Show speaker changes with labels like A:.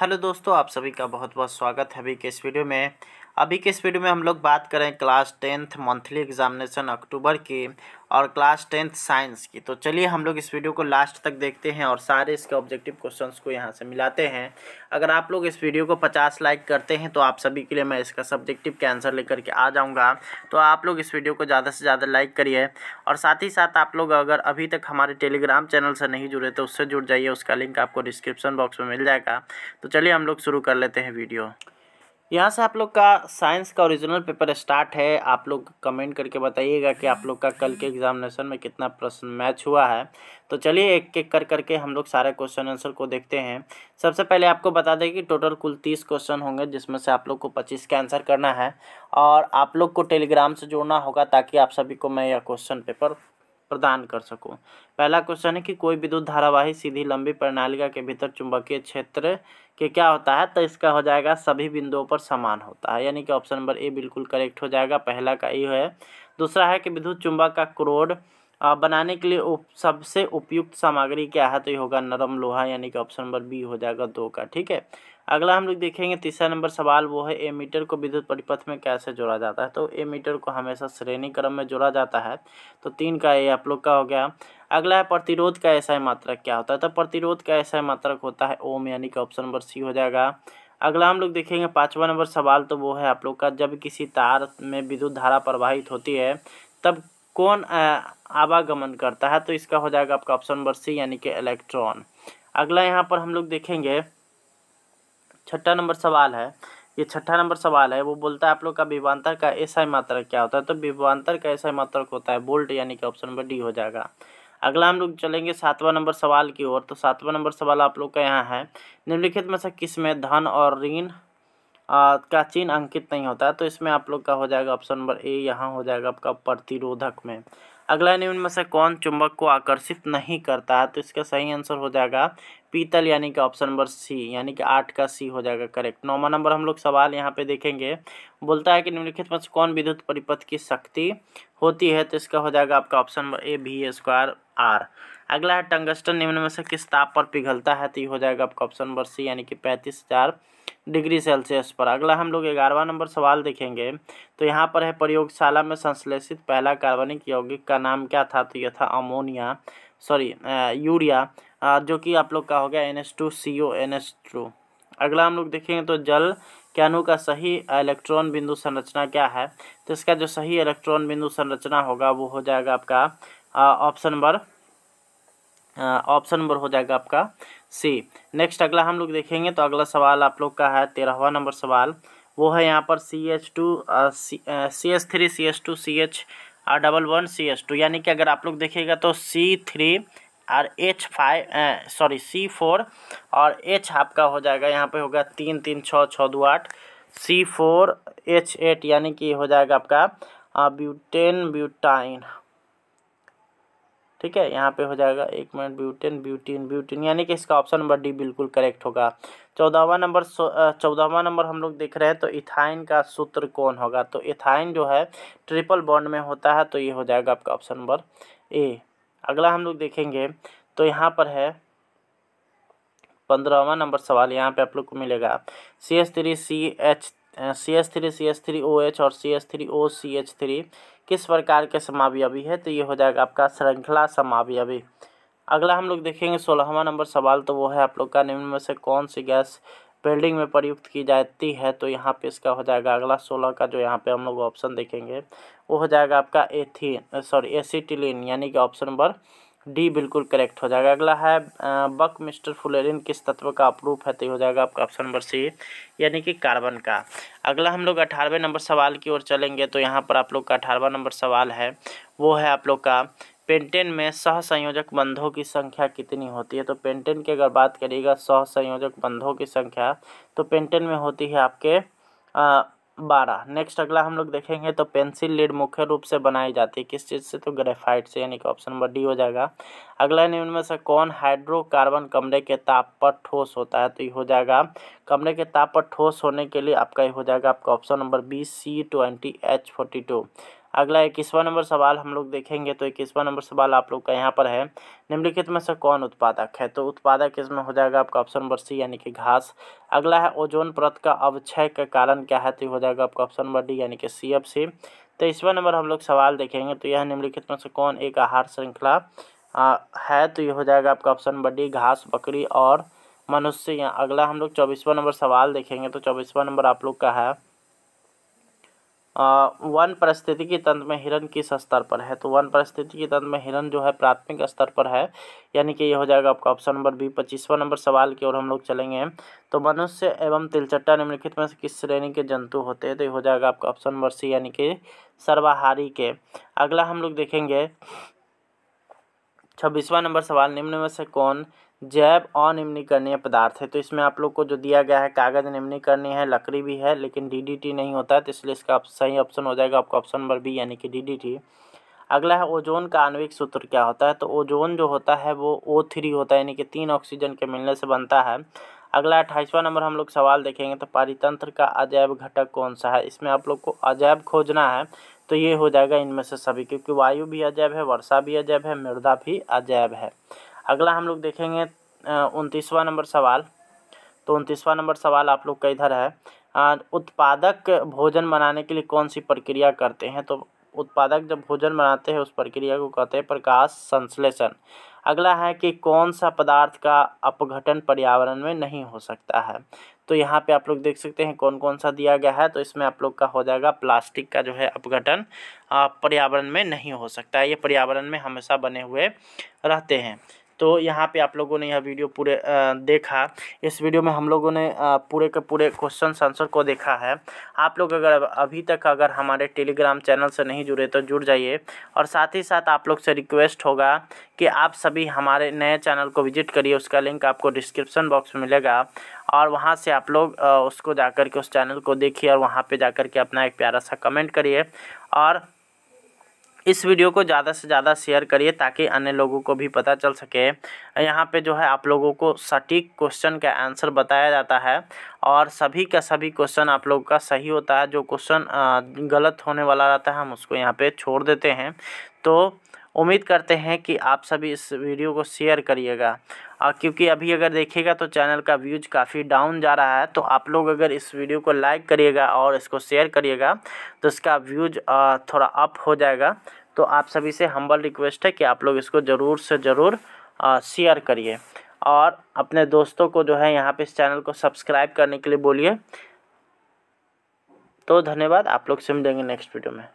A: hello दोस्तों आप सभी का बहुत बहुत स्वागत है अभी के इस वीडियो में अभी के इस वीडियो में हम लोग बात करें class tenth monthly examination October की और क्लास टेंथ साइंस की तो चलिए हम लोग इस वीडियो को लास्ट तक देखते हैं और सारे इसके ऑब्जेक्टिव क्वेश्चंस को यहाँ से मिलाते हैं अगर आप लोग इस वीडियो को 50 लाइक करते हैं तो आप सभी के लिए मैं इसका सब्जेक्टिव के आंसर लेकर के आ जाऊँगा तो आप लोग इस वीडियो को ज़्यादा से ज़्यादा लाइक करिए और साथ ही साथ आप लोग अगर अभी तक हमारे टेलीग्राम चैनल से नहीं जुड़े तो उससे जुड़ जाइए उसका लिंक आपको डिस्क्रिप्शन बॉक्स में मिल जाएगा तो चलिए हम लोग शुरू कर लेते हैं वीडियो यहाँ से आप लोग का साइंस का ओरिजिनल पेपर स्टार्ट है आप लोग कमेंट करके बताइएगा कि आप लोग का कल के एग्जामिनेशन में कितना प्रश्न मैच हुआ है तो चलिए एक एक कर करके हम लोग सारे क्वेश्चन आंसर को देखते हैं सबसे पहले आपको बता दें कि टोटल कुल तीस क्वेश्चन होंगे जिसमें से आप लोग को पच्चीस का आंसर करना है और आप लोग को टेलीग्राम से जोड़ना होगा ताकि आप सभी को मैं यह क्वेश्चन पेपर प्रदान कर सको पहला क्वेश्चन है कि कोई विद्युत धारावाही सीधी लंबी प्रणालिका के भीतर चुंबकीय क्षेत्र के क्या होता है तो इसका हो जाएगा सभी बिंदुओं पर समान होता है यानी कि ऑप्शन नंबर ए बिल्कुल करेक्ट हो जाएगा पहला का ये है दूसरा है कि विद्युत चुंबक का क्रोड बनाने के लिए उप, सबसे उपयुक्त सामग्री क्या है तो ये होगा नरम लोहा यानी कि ऑप्शन नंबर बी हो जाएगा दो का ठीक है अगला हम लोग देखेंगे तीसरा नंबर सवाल वो है ए मीटर को विद्युत परिपथ में कैसे जोड़ा जाता है तो ए मीटर को हमेशा श्रेणी क्रम में जोड़ा जाता है तो तीन का ए आप लोग का हो गया अगला है प्रतिरोध का ऐसा मात्रक क्या होता है तो प्रतिरोध का ऐसा मात्रक होता है ओम यानी कि ऑप्शन नंबर सी हो जाएगा अगला हम लोग देखेंगे पाँचवा नंबर सवाल तो वो है आप लोग का जब किसी तार में विद्युत धारा प्रवाहित होती है तब कौन आवागमन करता है तो इसका हो जाएगा आपका ऑप्शन नंबर सी यानी कि इलेक्ट्रॉन अगला यहाँ पर हम लोग देखेंगे छठा नंबर सवाल है ये छठा नंबर सवाल है वो बोलता है आप लोग का विभवान्तर का एसआई मात्रक क्या होता है तो विवांतर का एसआई मात्रक होता है बोल्ट यानी कि ऑप्शन नंबर डी हो जाएगा अगला हम लोग चलेंगे सातवां नंबर सवाल की ओर तो सातवां नंबर सवाल आप लोग का यहाँ है निम्नलिखित में से किस में धन और ऋण आ, का चिन्ह अंकित नहीं होता है तो इसमें आप लोग का हो जाएगा ऑप्शन नंबर ए यहाँ हो जाएगा आपका प्रतिरोधक में अगला निम्न में से कौन चुंबक को आकर्षित नहीं करता है तो इसका सही आंसर हो जाएगा पीतल यानी कि ऑप्शन नंबर सी यानी कि आठ का सी हो जाएगा करेक्ट नौवा नंबर हम लोग सवाल यहाँ पे देखेंगे बोलता है कि निम्नलिखित में से कौन विद्युत परिपथ की शक्ति होती है तो इसका हो जाएगा आपका ऑप्शन नंबर ए भी स्क्वायर आर अगला है टंगस्टन निम्न में से किस ताप पर पिघलता है तो ये हो जाएगा आपका ऑप्शन नंबर सी यानी कि पैंतीस हज़ार डिग्री सेल्सियस पर अगला हम लोग ग्यारहवा नंबर सवाल देखेंगे तो यहाँ पर है प्रयोगशाला में संश्लेषित पहला कार्बनिक यौगिक का नाम क्या था तो यह था अमोनिया सॉरी यूरिया जो कि आप लोग का हो गया N S two C O N S two अगला हम लोग देखेंगे तो जल कैनू का सही इलेक्ट्रॉन बिंदु संरचना क्या है तो इसका जो सही इलेक्ट्रॉन बिंदु संरचना होगा वो हो जाएगा आपका ऑप्शन नंबर ऑप्शन नंबर हो जाएगा आपका सी नेक्स्ट अगला हम लोग देखेंगे तो अगला सवाल आप लोग का है तेरहवा नंबर सवाल वो है यहाँ पर C H two C H three C H two C H double one C H two यानी कि अगर आप लोग देखिएगा तो सी थ्री और H five sorry C four और एच आपका हो जाएगा यहाँ पे होगा तीन तीन छः छः दो आठ सी फोर एच एट यानी कि हो जाएगा आपका ब्यूटेन ब्यूटाइन ठीक है यहाँ पे हो जाएगा एक मिनट ब्यूटेन ब्यूटीन ब्यूटीन यानी कि इसका ऑप्शन नंबर डी बिल्कुल करेक्ट होगा चौदहवा नंबर चौदहवा नंबर हम लोग देख रहे हैं तो इथाइन का सूत्र कौन होगा तो इथाइन जो है ट्रिपल बॉन्ड में होता है तो ये हो जाएगा आपका ऑप्शन नंबर ए अगला हम लोग देखेंगे तो यहाँ पर है पंद्रहवा नंबर सवाल यहाँ पे आप लोग को मिलेगा C S three C H C S three C S three O H और C S three O C H three किस प्रकार के समावयवी है तो ये हो जाएगा आपका श्रृंखला समावयवी अगला हम लोग देखेंगे सोलहवा नंबर सवाल तो वो है आप लोग का निम्न में से कौन सी गैस वेल्डिंग में प्रयुक्त की जाती है तो यहाँ पे इसका हो जाएगा अगला सोलह का जो यहाँ पे हम लोग ऑप्शन देखेंगे वो हो जाएगा आपका एथी सॉरी एसिटिलिन यानी कि ऑप्शन नंबर डी बिल्कुल करेक्ट हो जाएगा अगला है बक मिस्टर फुलेरिन किस तत्व का अप्रूफ है तो हो जाएगा आपका ऑप्शन नंबर सी यानी कि कार्बन का अगला हम लोग अठारहवें नंबर सवाल की ओर चलेंगे तो यहाँ पर आप लोग का अठारहवा नंबर सवाल है वो है आप लोग का पेंटेन में सह संयोजक बंधों की संख्या कितनी होती है तो पेंटेन की अगर बात करिएगा सह संयोजक बंधों की संख्या तो पेंटेन में होती है आपके बारह नेक्स्ट अगला हम लोग देखेंगे तो पेंसिल लीड मुख्य रूप से बनाई जाती है किस चीज़ से तो ग्रेफाइट से यानी कि ऑप्शन नंबर डी हो जाएगा अगला निम्न में से कौन हाइड्रोकार्बन कमरे के ताप पर ठोस होता है तो ये हो जाएगा कमरे के ताप पर ठोस होने के लिए आपका ये हो जाएगा आपका option number B C twenty H forty two अगला इक्कीसवा नंबर सवाल हम लोग देखेंगे तो इक्कीसवा नंबर सवाल आप लोग का यहाँ पर है निम्नलिखित में से कौन उत्पादक है तो उत्पादक इसमें हो जाएगा आपका ऑप्शन नंबर सी यानी कि घास अगला है ओजोन परत का अवक्षय का कारण क्या है तो हो जाएगा आपका ऑप्शन नंबर डी यानी कि सी एफ सी तेईसवा नंबर हम लोग सवाल देखेंगे तो यह निम्नलिखित में से कौन एक आहार श्रृंखला है तो ये हो जाएगा आपका ऑप्शन नंबर डी घास बकरी और मनुष्य यहाँ अगला हम लोग चौबीसवा नंबर सवाल देखेंगे तो चौबीसवा नंबर आप लोग का है वन परिस्थितिकी तंत्र में हिरण किस स्तर पर है तो वन परिस्थितिकी तंत्र में हिरण जो है प्राथमिक स्तर पर है यानी कि यह हो जाएगा आपका ऑप्शन नंबर बी पच्चीसवां नंबर सवाल की ओर हम लोग चलेंगे तो मनुष्य एवं तिलचट्टा निम्नलिखित में से किस श्रेणी के जंतु होते हैं तो ये हो जाएगा आपका ऑप्शन नंबर सी यानी कि सर्वाहारी के अगला हम लोग देखेंगे छब्बीसवां नंबर सवाल निम्न में से कौन जैव अनिम्नीकरणीय पदार्थ है तो इसमें आप लोग को जो दिया गया है कागज़ निम्नीकरणीय है लकड़ी भी है लेकिन डीडीटी नहीं होता है तो इसलिए इसका सही ऑप्शन हो जाएगा आपका ऑप्शन नंबर बी यानी कि डीडीटी अगला है ओजोन का आणविक सूत्र क्या होता है तो ओजोन जो होता है वो ओ थ्री होता है यानी कि तीन ऑक्सीजन के मिलने से बनता है अगला अट्ठाईसवां नंबर हम लोग सवाल देखेंगे तो पारितंत्र का अजैव घटक कौन सा है इसमें आप लोग को अजैव खोजना है तो ये हो जाएगा इनमें से सभी क्योंकि वायु भी अजैव है वर्षा भी अजैव है मृदा भी अजैव है अगला हम लोग देखेंगे उनतीसवा नंबर सवाल तो उनतीसवा नंबर सवाल आप लोग का इधर है उत्पादक भोजन बनाने के लिए कौन सी प्रक्रिया करते हैं तो उत्पादक जब भोजन बनाते हैं उस प्रक्रिया को कहते हैं प्रकाश संश्लेषण अगला है कि कौन सा पदार्थ का अपघटन पर्यावरण में नहीं हो सकता है तो यहाँ पे आप लोग देख सकते हैं कौन कौन सा दिया गया है तो इसमें आप लोग का हो जाएगा प्लास्टिक का जो है अपघटन पर्यावरण में नहीं हो सकता है ये पर्यावरण में हमेशा बने हुए रहते हैं तो यहाँ पे आप लोगों ने यह वीडियो पूरे देखा इस वीडियो में हम लोगों ने पूरे के पूरे क्वेश्चन आंसर को देखा है आप लोग अगर अभी तक अगर हमारे टेलीग्राम चैनल से नहीं जुड़े तो जुड़ जाइए और साथ ही साथ आप लोग से रिक्वेस्ट होगा कि आप सभी हमारे नए चैनल को विजिट करिए उसका लिंक आपको डिस्क्रिप्शन बॉक्स में मिलेगा और वहाँ से आप लोग उसको जा कर के उस चैनल को देखिए और वहाँ पे जा कर के अपना एक प्यारा सा कमेंट करिए और इस वीडियो को ज़्यादा से ज़्यादा शेयर करिए ताकि अन्य लोगों को भी पता चल सके यहाँ पे जो है आप लोगों को सटीक क्वेश्चन का आंसर बताया जाता है और सभी का सभी क्वेश्चन आप लोगों का सही होता है जो क्वेश्चन गलत होने वाला रहता है हम उसको यहाँ पर छोड़ देते हैं तो उम्मीद करते हैं कि आप सभी इस वीडियो को शेयर करिएगा और क्योंकि अभी अगर देखिएगा तो चैनल का व्यूज काफ़ी डाउन जा रहा है तो आप लोग अगर इस वीडियो को लाइक करिएगा और इसको शेयर करिएगा तो इसका व्यूज थोड़ा अप हो जाएगा तो आप सभी से हम्बल रिक्वेस्ट है कि आप लोग इसको ज़रूर से ज़रूर शेयर करिए और अपने दोस्तों को जो है यहाँ पे इस चैनल को सब्सक्राइब करने के लिए बोलिए तो धन्यवाद आप लोग से मिलेंगे नेक्स्ट वीडियो में